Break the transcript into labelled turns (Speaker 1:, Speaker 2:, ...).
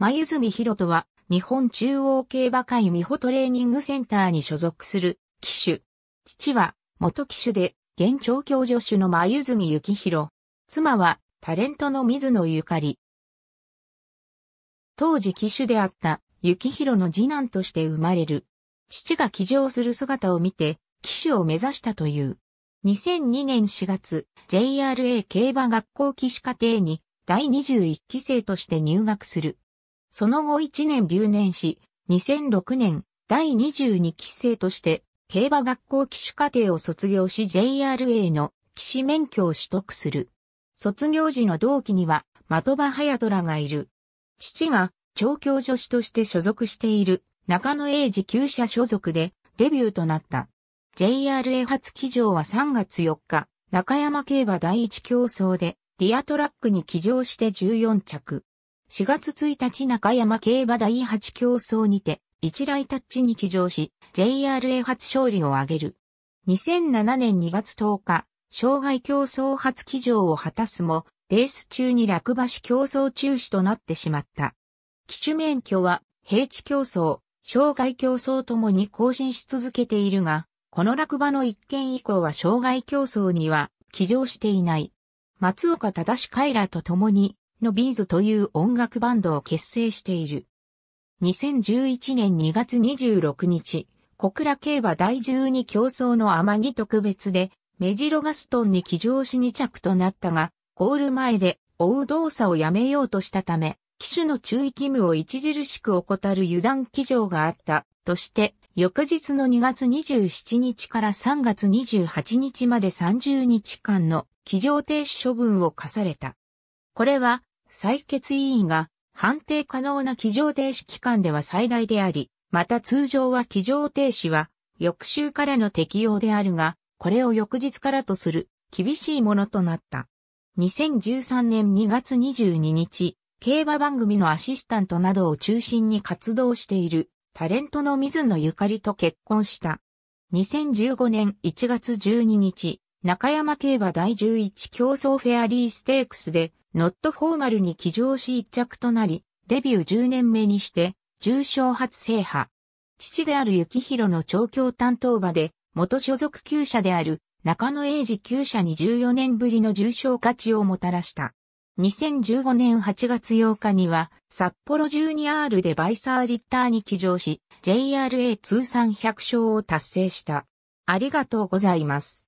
Speaker 1: 前泉博人は、日本中央競馬会美穂トレーニングセンターに所属する、騎手。父は、元騎手で、現調教助手の前泉幸博。妻は、タレントの水野ゆかり。当時騎手であった、幸博の次男として生まれる。父が騎乗する姿を見て、騎手を目指したという。2002年4月、JRA 競馬学校騎士課程に第21期生として入学する。その後1年留年し、2006年第22期生として競馬学校騎手課程を卒業し JRA の騎士免許を取得する。卒業時の同期には的場隼虎がいる。父が調教助手として所属している中野英治旧社所属でデビューとなった。JRA 初騎乗は3月4日、中山競馬第一競争でディアトラックに騎乗して14着。4月1日中山競馬第8競争にて、一来タッチに騎乗し、JRA 初勝利を挙げる。2007年2月10日、障害競争初騎乗を果たすも、レース中に落馬し競争中止となってしまった。騎手免許は、平地競争、障害競争ともに更新し続けているが、この落馬の一件以降は障害競争には、騎乗していない。松岡正海らと共に、のビーズという音楽バンドを結成している。2011年2月26日、小倉競馬第12競争の天城特別で、メジロガストンに騎乗し2着となったが、ゴール前で追う動作をやめようとしたため、騎手の注意義務を著しく怠る油断騎乗があったとして、翌日の2月27日から3月28日まで30日間の騎乗停止処分を課された。これは、採決委員が判定可能な機上停止期間では最大であり、また通常は機上停止は翌週からの適用であるが、これを翌日からとする厳しいものとなった。2013年2月22日、競馬番組のアシスタントなどを中心に活動しているタレントの水野ゆかりと結婚した。2015年1月12日、中山競馬第11競争フェアリーステークスでノットフォーマルに起乗し一着となり、デビュー10年目にして、重賞初制覇。父である幸宏の調教担当馬で、元所属厩舎である中野英治厩舎に14年ぶりの重賞勝ちをもたらした。2015年8月8日には、札幌 12R でバイサーリッターに起乗し、JRA 通算100勝を達成した。ありがとうございます。